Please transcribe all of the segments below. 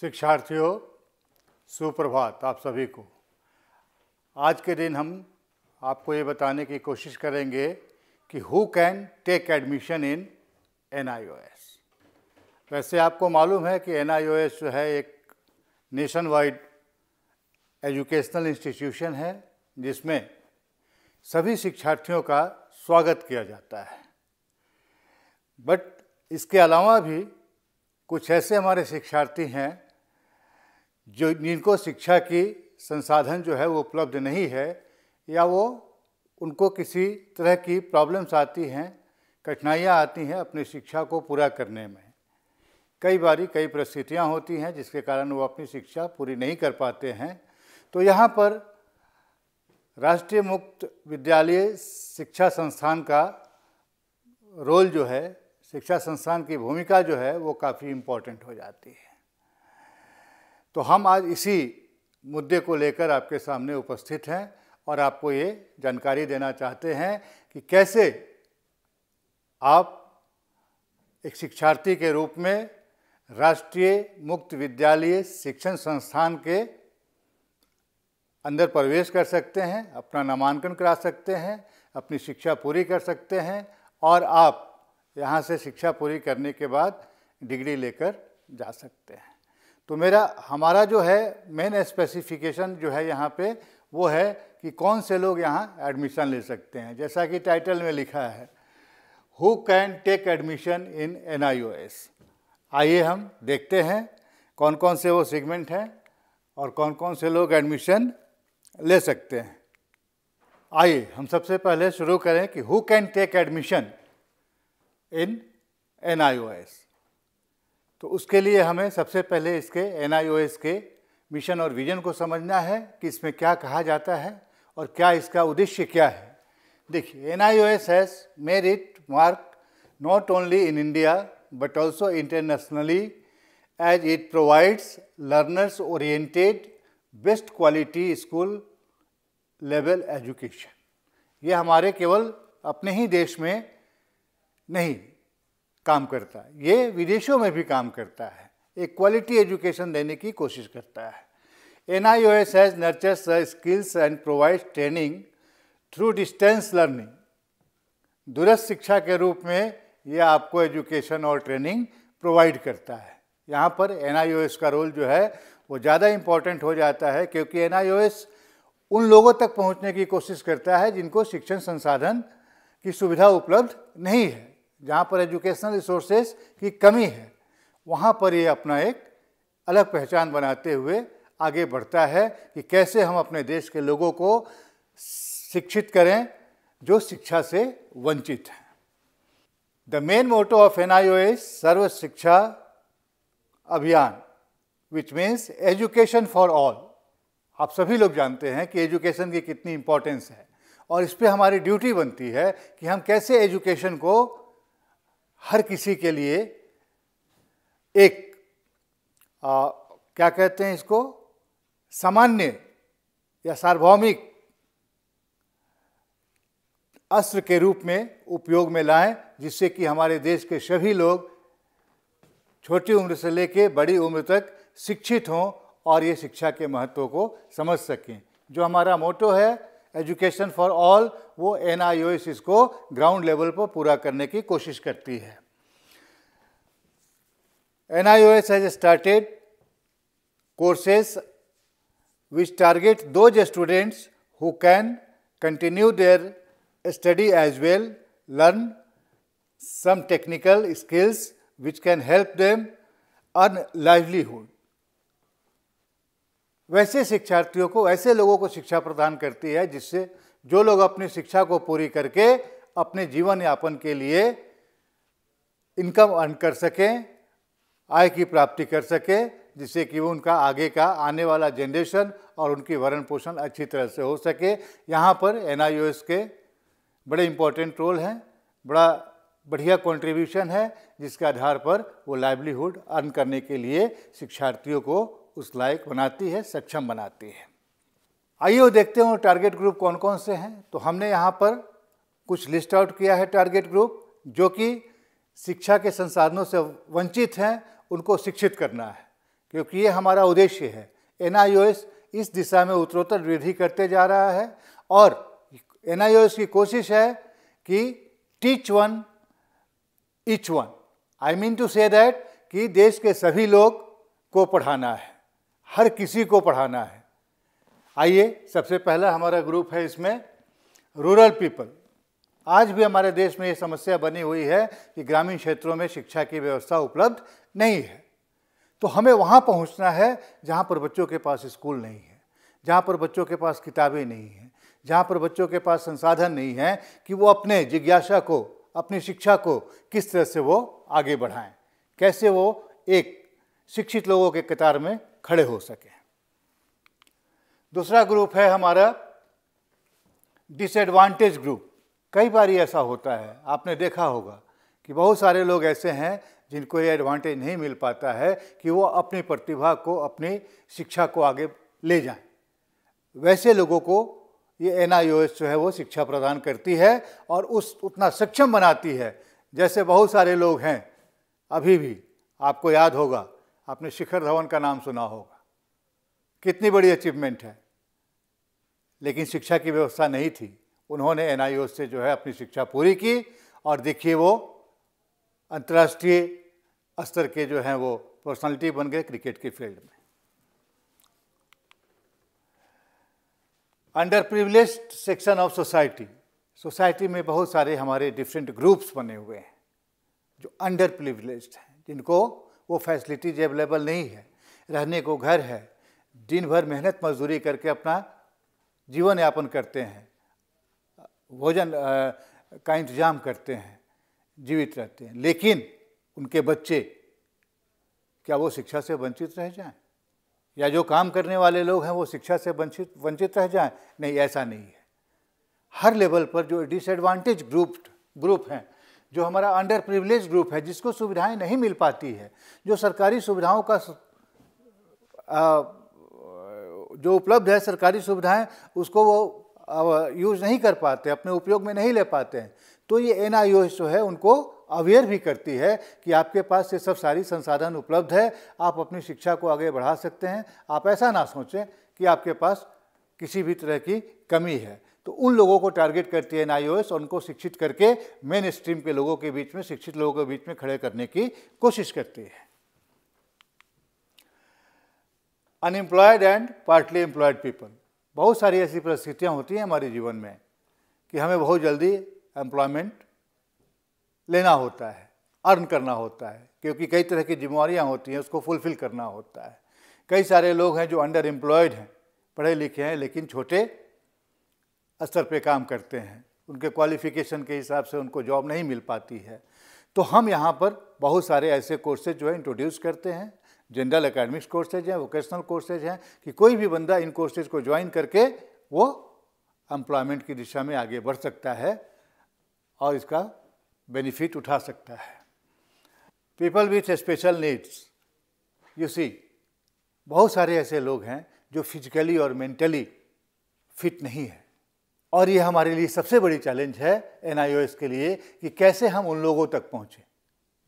शिक्षार्थियों सुप्रभात आप सभी को आज के दिन हम आपको ये बताने की कोशिश करेंगे कि who can take admission in N वैसे आपको मालूम है कि एन जो है एक नेशन वाइड एजुकेशनल इंस्टीट्यूशन है जिसमें सभी शिक्षार्थियों का स्वागत किया जाता है बट इसके अलावा भी कुछ ऐसे हमारे शिक्षार्थी हैं जो जिनको शिक्षा की संसाधन जो है वो उपलब्ध नहीं है या वो उनको किसी तरह की प्रॉब्लम्स आती हैं कठिनाइयाँ आती हैं अपनी शिक्षा को पूरा करने में कई बारी कई परिस्थितियाँ होती हैं जिसके कारण वो अपनी शिक्षा पूरी नहीं कर पाते हैं तो यहाँ पर राष्ट्रीय मुक्त विद्यालय शिक्षा संस्थान का रोल जो है शिक्षा संस्थान की भूमिका जो है वो काफ़ी इम्पोर्टेंट हो जाती है तो हम आज इसी मुद्दे को लेकर आपके सामने उपस्थित हैं और आपको ये जानकारी देना चाहते हैं कि कैसे आप एक शिक्षार्थी के रूप में राष्ट्रीय मुक्त विद्यालय शिक्षण संस्थान के अंदर प्रवेश कर सकते हैं अपना नामांकन करा सकते हैं अपनी शिक्षा पूरी कर सकते हैं और आप यहाँ से शिक्षा पूरी करने के बाद डिग्री लेकर जा सकते हैं तो मेरा हमारा जो है मेन स्पेसिफिकेशन जो है यहाँ पे वो है कि कौन से लोग यहाँ एडमिशन ले सकते हैं जैसा कि टाइटल में लिखा है who can take admission in N आइए हम देखते हैं कौन कौन से वो सेगमेंट हैं और कौन कौन से लोग एडमिशन ले सकते हैं आइए हम सबसे पहले शुरू करें कि who can take admission in N तो उसके लिए हमें सबसे पहले इसके एन के मिशन और विजन को समझना है कि इसमें क्या कहा जाता है और क्या इसका उद्देश्य क्या है देखिए N I O S has made it mark not only in India but also internationally as it provides learners oriented best quality school level education ये हमारे केवल अपने ही देश में नहीं काम करता ये विदेशों में भी काम करता है एक क्वालिटी एजुकेशन देने की कोशिश करता है N I O S has nurtures the skills and provide training through distance learning दूरस्थ शिक्षा के रूप में यह आपको एजुकेशन और ट्रेनिंग प्रोवाइड करता है यहाँ पर एन आई ओ एस का रोल जो है वो ज़्यादा इम्पॉर्टेंट हो जाता है क्योंकि एन आई ओ एस उन लोगों तक पहुँचने की कोशिश करता है जिनको शिक्षण संसाधन की सुविधा उपलब्ध नहीं है जहाँ पर एजुकेशनल रिसोर्सेज की कमी है वहाँ पर ये अपना एक अलग पहचान बनाते हुए आगे बढ़ता है कि कैसे हम अपने देश के लोगों को शिक्षित करें जो शिक्षा से वंचित हैं the main motto of N I O S Sarva Shiksha Abhiyan which means education for all आप सभी लोग जानते हैं कि एजुकेशन की कितनी इम्पोर्टेंस है और इस पर हमारी ड्यूटी बनती है कि हम कैसे एजुकेशन को हर किसी के लिए एक आ, क्या कहते हैं इसको सामान्य या सार्वभौमिक अस्त्र के रूप में उपयोग में लाएं जिससे कि हमारे देश के सभी लोग छोटी उम्र से लेकर बड़ी उम्र तक शिक्षित हों और ये शिक्षा के महत्व को समझ सकें जो हमारा मोटो है एजुकेशन फॉर ऑल वो एन इसको ग्राउंड लेवल पर पूरा करने की कोशिश करती है N I O S has started courses which target those students who can continue their study as well learn some technical skills which can help them an livelihood वैसे शिक्षार्थियों को ऐसे लोगों को शिक्षा प्रदान करती है जिससे जो लोग अपनी शिक्षा को पूरी करके अपने जीवन यापन के लिए इनकम अर्न कर सकें आय की प्राप्ति कर सकें जिससे कि वो उनका आगे का आने वाला जनरेशन और उनकी भरण पोषण अच्छी तरह से हो सके यहाँ पर एन के बड़े इम्पोर्टेंट रोल हैं बड़ा बढ़िया कंट्रीब्यूशन है जिसके आधार पर वो लाइवलीहुड अर्न करने के लिए शिक्षार्थियों को उस लायक बनाती है सक्षम बनाती है आइए वो देखते हैं टारगेट ग्रुप कौन कौन से हैं तो हमने यहाँ पर कुछ लिस्ट आउट किया है टारगेट ग्रुप जो कि शिक्षा के संसाधनों से वंचित हैं उनको शिक्षित करना है क्योंकि ये हमारा उद्देश्य है एन इस दिशा में उत्तरोत्तर वृद्धि करते जा रहा है और एन की कोशिश है कि teach one each one I mean to say that कि देश के सभी लोग को पढ़ाना है हर किसी को पढ़ाना है आइए सबसे पहला हमारा ग्रुप है इसमें रूरल पीपल आज भी हमारे देश में ये समस्या बनी हुई है कि ग्रामीण क्षेत्रों में शिक्षा की व्यवस्था उपलब्ध नहीं है तो हमें वहाँ पहुँचना है जहाँ पर बच्चों के पास स्कूल नहीं है जहाँ पर बच्चों के पास किताबें नहीं हैं जहाँ पर बच्चों के पास संसाधन नहीं है कि वो अपने जिज्ञासा को अपनी शिक्षा को किस तरह से वो आगे बढ़ाएं कैसे वो एक शिक्षित लोगों के कतार में खड़े हो सके दूसरा ग्रुप है हमारा डिसएडवांटेज ग्रुप कई बार ऐसा होता है आपने देखा होगा कि बहुत सारे लोग ऐसे हैं जिनको ये एडवांटेज नहीं मिल पाता है कि वो अपनी प्रतिभा को अपनी शिक्षा को आगे ले जाए वैसे लोगों को ये एन जो है वो शिक्षा प्रदान करती है और उस उतना सक्षम बनाती है जैसे बहुत सारे लोग हैं अभी भी आपको याद होगा आपने शिखर धवन का नाम सुना होगा कितनी बड़ी अचीवमेंट है लेकिन शिक्षा की व्यवस्था नहीं थी उन्होंने एन से जो है अपनी शिक्षा पूरी की और देखिए वो अंतर्राष्ट्रीय स्तर के जो हैं वो पर्सनालिटी बन गए क्रिकेट के फील्ड में under privilege section of society society में बहुत सारे हमारे डिफरेंट ग्रुप्स बने हुए हैं जो अंडर प्रिविलेज हैं जिनको वो फैसिलिटीज अवेलेबल नहीं है रहने को घर है दिन भर मेहनत मजदूरी करके अपना जीवन यापन करते हैं भोजन का इंतजाम करते हैं जीवित रहते हैं लेकिन उनके बच्चे क्या वो शिक्षा से वंचित रह जाएं या जो काम करने वाले लोग हैं वो शिक्षा से वंचित वंचित रह जाएं नहीं ऐसा नहीं है हर लेवल पर जो डिसएडवांटेज ग्रुप ग्रुप हैं जो हमारा अंडर प्रिविलेज ग्रुप है जिसको सुविधाएं नहीं मिल पाती है जो सरकारी सुविधाओं का आ, जो उपलब्ध है सरकारी सुविधाएं उसको वो यूज़ नहीं कर पाते अपने उपयोग में नहीं ले पाते हैं तो ये एन जो है उनको अवेयर भी करती है कि आपके पास ये सब सारी संसाधन उपलब्ध है आप अपनी शिक्षा को आगे बढ़ा सकते हैं आप ऐसा ना सोचें कि आपके पास किसी भी तरह की कमी है तो उन लोगों को टारगेट करती है एनआईओएस और उनको शिक्षित करके मेन स्ट्रीम के लोगों के बीच में शिक्षित लोगों के बीच में खड़े करने की कोशिश करती है unemployed and partly employed people बहुत सारी ऐसी परिस्थितियाँ होती हैं हमारे जीवन में कि हमें बहुत जल्दी एम्प्लॉयमेंट लेना होता है अर्न करना होता है क्योंकि कई तरह की जिम्मेवारियाँ होती हैं उसको फुलफ़िल करना होता है कई सारे लोग हैं जो अंडर एम्प्लॉयड हैं पढ़े लिखे हैं लेकिन छोटे स्तर पे काम करते हैं उनके क्वालिफ़िकेशन के हिसाब से उनको जॉब नहीं मिल पाती है तो हम यहाँ पर बहुत सारे ऐसे कोर्सेज जो है इंट्रोड्यूस करते हैं जनरल अकेडमिक्स कोर्सेज हैं वोकेशनल कोर्सेज हैं कि कोई भी बंदा इन कोर्सेज को ज्वाइन करके वो एम्प्लॉयमेंट की दिशा में आगे बढ़ सकता है और इसका बेनिफिट उठा सकता है people with special needs you see बहुत सारे ऐसे लोग हैं जो फिजिकली और मेंटली फिट नहीं है और ये हमारे लिए सबसे बड़ी चैलेंज है एन के लिए कि कैसे हम उन लोगों तक पहुँचें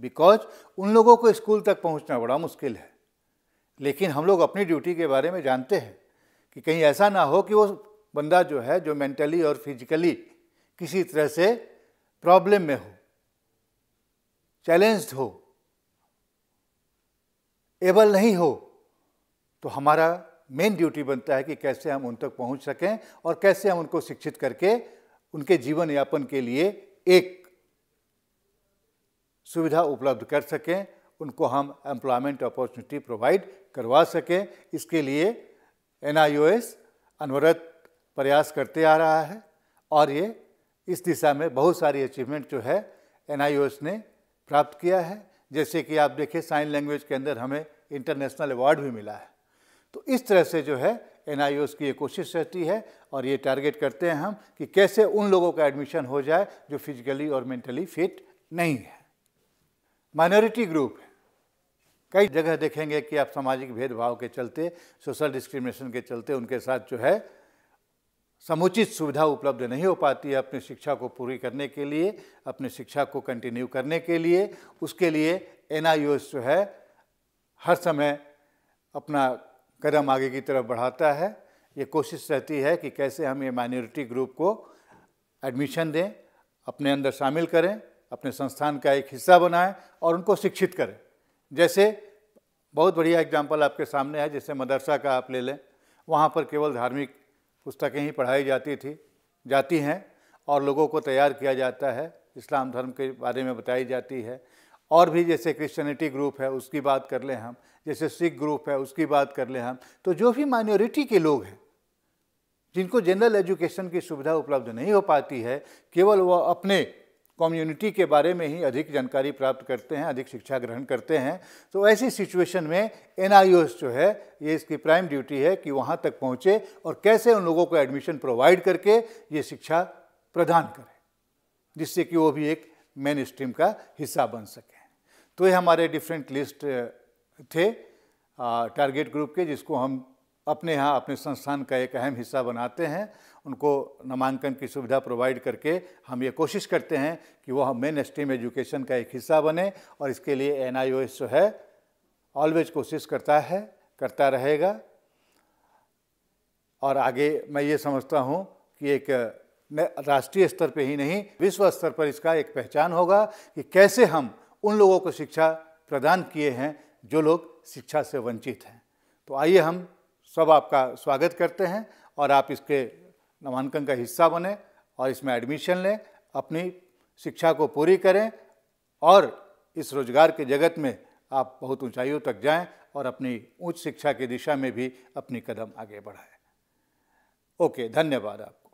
बिकॉज उन लोगों को स्कूल तक पहुँचना बड़ा मुश्किल है लेकिन हम लोग अपनी ड्यूटी के बारे में जानते हैं कि कहीं ऐसा ना हो कि वो बंदा जो है जो मेंटली और फिजिकली किसी तरह से प्रॉब्लम में हो चैलेंज्ड हो एबल नहीं हो तो हमारा मेन ड्यूटी बनता है कि कैसे हम उन तक पहुंच सकें और कैसे हम उनको शिक्षित करके उनके जीवन यापन के लिए एक सुविधा उपलब्ध कर सकें उनको हम एम्प्लॉयमेंट अपॉर्चुनिटी प्रोवाइड करवा सकें इसके लिए एन अनवरत प्रयास करते आ रहा है और ये इस दिशा में बहुत सारी अचीवमेंट जो है एन ने प्राप्त किया है जैसे कि आप देखें साइन लैंग्वेज के अंदर हमें इंटरनेशनल अवार्ड भी मिला है तो इस तरह से जो है एन की ये कोशिश रहती है और ये टारगेट करते हैं हम कि कैसे उन लोगों का एडमिशन हो जाए जो फिजिकली और मेंटली फिट नहीं है माइनॉरिटी ग्रुप कई जगह देखेंगे कि आप सामाजिक भेदभाव के चलते सोशल डिस्क्रिमिनेशन के चलते उनके साथ जो है समुचित सुविधा उपलब्ध नहीं हो पाती है अपनी शिक्षा को पूरी करने के लिए अपनी शिक्षा को कंटिन्यू करने के लिए उसके लिए एन जो है हर समय अपना कदम आगे की तरफ बढ़ाता है ये कोशिश रहती है कि कैसे हम ये माइनॉरिटी ग्रुप को एडमिशन दें अपने अंदर शामिल करें अपने संस्थान का एक हिस्सा बनाएं और उनको शिक्षित करें जैसे बहुत बढ़िया एग्जाम्पल आपके सामने है जैसे मदरसा का आप ले लें वहाँ पर केवल धार्मिक पुस्तकें ही पढ़ाई जाती थी जाती हैं और लोगों को तैयार किया जाता है इस्लाम धर्म के बारे में बताई जाती है और भी जैसे क्रिश्चनिटी ग्रुप है उसकी बात कर लें हम जैसे सिख ग्रुप है उसकी बात कर लें हम तो जो भी माइनॉरिटी के लोग हैं जिनको जनरल एजुकेशन की सुविधा उपलब्ध नहीं हो पाती है केवल वह अपने कम्युनिटी के बारे में ही अधिक जानकारी प्राप्त करते हैं अधिक शिक्षा ग्रहण करते हैं तो ऐसी सिचुएशन में एन जो है ये इसकी प्राइम ड्यूटी है कि वहाँ तक पहुँचे और कैसे उन लोगों को एडमिशन प्रोवाइड करके ये शिक्षा प्रदान करें जिससे कि वो भी एक मेन स्ट्रीम का हिस्सा बन सके तो ये हमारे डिफरेंट लिस्ट थे टारगेट ग्रुप के जिसको हम अपने यहाँ अपने संस्थान का एक अहम हिस्सा बनाते हैं उनको नामांकन की सुविधा प्रोवाइड करके हम ये कोशिश करते हैं कि वह हम मेन स्ट्रीम एजुकेशन का एक हिस्सा बने और इसके लिए एन जो है ऑलवेज कोशिश करता है करता रहेगा और आगे मैं ये समझता हूँ कि एक राष्ट्रीय स्तर पे ही नहीं विश्व स्तर पर इसका एक पहचान होगा कि कैसे हम उन लोगों को शिक्षा प्रदान किए हैं जो लोग शिक्षा से वंचित हैं तो आइए हम सब आपका स्वागत करते हैं और आप इसके नामांकन का हिस्सा बने और इसमें एडमिशन लें अपनी शिक्षा को पूरी करें और इस रोजगार के जगत में आप बहुत ऊंचाइयों तक जाएं और अपनी उच्च शिक्षा की दिशा में भी अपनी कदम आगे बढ़ाएं ओके धन्यवाद आपका